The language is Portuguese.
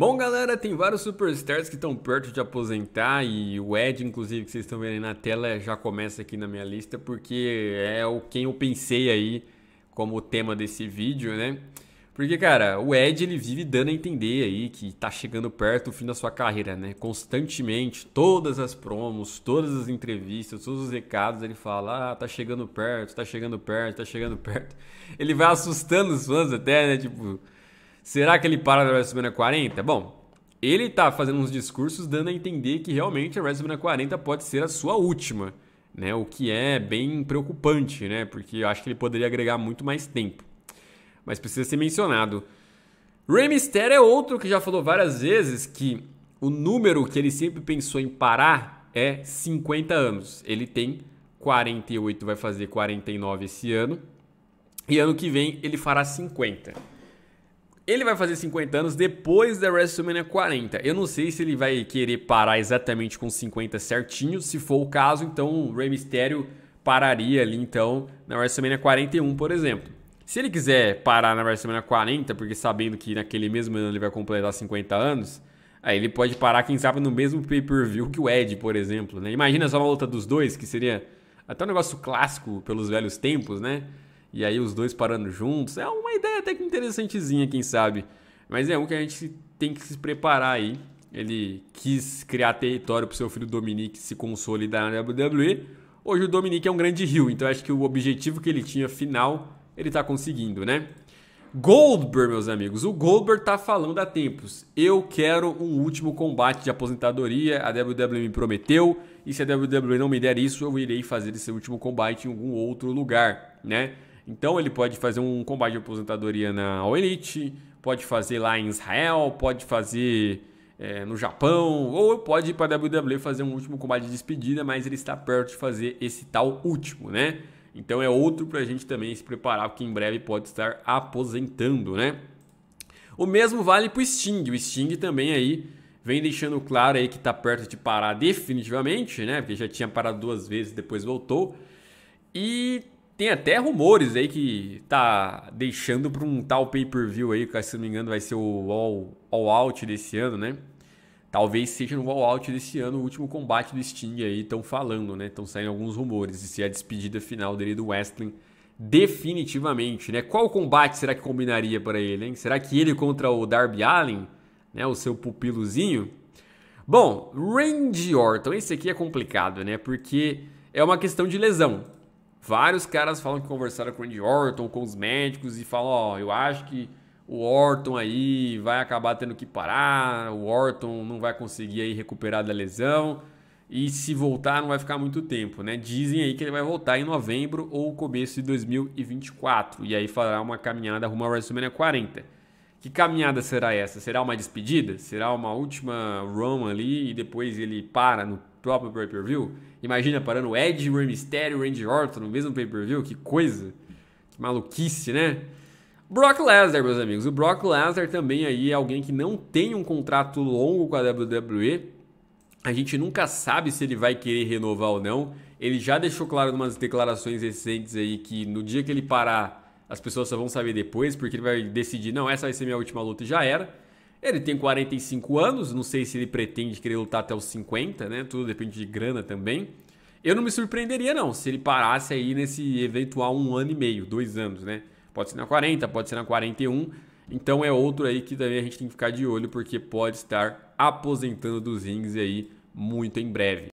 Bom, galera, tem vários superstars que estão perto de aposentar e o Ed, inclusive, que vocês estão vendo aí na tela, já começa aqui na minha lista porque é o quem eu pensei aí como tema desse vídeo, né? Porque, cara, o Ed ele vive dando a entender aí que tá chegando perto o fim da sua carreira, né? Constantemente, todas as promos, todas as entrevistas, todos os recados, ele fala: ah, tá chegando perto, tá chegando perto, tá chegando perto. Ele vai assustando os fãs até, né? Tipo Será que ele para na WrestleMania 40? Bom, ele está fazendo uns discursos dando a entender que realmente a WrestleMania 40 pode ser a sua última, né? O que é bem preocupante, né? Porque eu acho que ele poderia agregar muito mais tempo. Mas precisa ser mencionado. Rey Mysterio é outro que já falou várias vezes que o número que ele sempre pensou em parar é 50 anos. Ele tem 48, vai fazer 49 esse ano. E ano que vem ele fará 50. Ele vai fazer 50 anos depois da WrestleMania 40. Eu não sei se ele vai querer parar exatamente com 50 certinho. Se for o caso, então o Rey Mysterio pararia ali então na WrestleMania 41, por exemplo. Se ele quiser parar na WrestleMania 40, porque sabendo que naquele mesmo ano ele vai completar 50 anos, aí ele pode parar, quem sabe, no mesmo pay-per-view que o Ed, por exemplo. Né? Imagina só uma luta dos dois, que seria até um negócio clássico pelos velhos tempos, né? e aí os dois parando juntos. É uma ideia até que interessantezinha, quem sabe. Mas é um que a gente tem que se preparar aí. Ele quis criar território para o seu filho Dominique se consolidar na WWE. Hoje o Dominique é um grande rio, então acho que o objetivo que ele tinha final, ele está conseguindo, né? Goldberg, meus amigos, o Goldberg tá falando há tempos. Eu quero um último combate de aposentadoria. A WWE me prometeu, e se a WWE não me der isso, eu irei fazer esse último combate em algum outro lugar, né? Então ele pode fazer um combate de aposentadoria na All Elite, pode fazer lá em Israel, pode fazer é, no Japão, ou pode ir para a WWE fazer um último combate de despedida, mas ele está perto de fazer esse tal último, né? Então é outro para a gente também se preparar, porque em breve pode estar aposentando, né? O mesmo vale para o Sting. O Sting também aí vem deixando claro aí que está perto de parar definitivamente, né? Porque já tinha parado duas vezes, depois voltou. E tem até rumores aí que tá deixando para um tal pay-per-view aí, que se não me engano vai ser o All, all Out desse ano, né? Talvez seja no All Out desse ano o último combate do Sting aí, estão falando, né? Estão saindo alguns rumores de se é a despedida final dele do Wrestling definitivamente, né? Qual combate será que combinaria para ele, hein? Será que ele contra o Darby Allen, né? O seu pupilozinho? Bom, Randy Orton, esse aqui é complicado, né? Porque é uma questão de lesão. Vários caras falam que conversaram com o Andy Orton, com os médicos e falam, ó, oh, eu acho que o Orton aí vai acabar tendo que parar, o Orton não vai conseguir aí recuperar da lesão e se voltar não vai ficar muito tempo, né? Dizem aí que ele vai voltar em novembro ou começo de 2024 e aí fará uma caminhada rumo ao WrestleMania 40. Que caminhada será essa? Será uma despedida? Será uma última run ali e depois ele para no próprio pay-per-view? Imagina parando Edge, o Rey Mysterio, o Randy Orton no mesmo pay-per-view? Que coisa! Que maluquice, né? Brock Lesnar, meus amigos. O Brock Lesnar também aí é alguém que não tem um contrato longo com a WWE. A gente nunca sabe se ele vai querer renovar ou não. Ele já deixou claro em umas declarações recentes aí que no dia que ele parar as pessoas só vão saber depois, porque ele vai decidir, não, essa vai ser minha última luta e já era. Ele tem 45 anos, não sei se ele pretende querer lutar até os 50, né? Tudo depende de grana também. Eu não me surpreenderia, não, se ele parasse aí nesse eventual um ano e meio, dois anos, né? Pode ser na 40, pode ser na 41. Então é outro aí que também a gente tem que ficar de olho, porque pode estar aposentando dos rings aí muito em breve.